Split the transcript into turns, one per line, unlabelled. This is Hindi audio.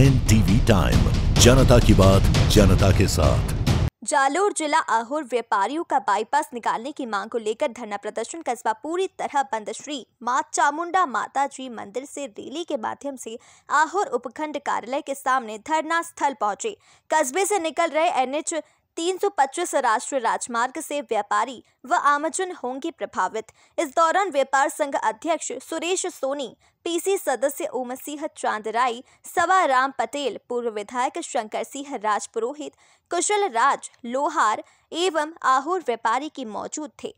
एन टीवी टाइम जनता की बात जनता के साथ
जालोर जिला आहोर व्यापारियों का बाईपास निकालने की मांग को लेकर धरना प्रदर्शन कस्बा पूरी तरह बंद श्री माँ चामुंडा माता जी मंदिर से रैली के माध्यम से आहोर उपखंड कार्यालय के सामने धरना स्थल पहुंचे कस्बे से निकल रहे एनएच पच्चीस राष्ट्रीय राजमार्ग से व्यापारी व आमजन होंगे प्रभावित इस दौरान व्यापार संघ अध्यक्ष सुरेश सोनी पीसी सदस्य राय चांदराई राम पटेल पूर्व विधायक शंकर सिंह राजपुरोहित कुशल राज लोहार एवं आहुर व्यापारी की मौजूद थे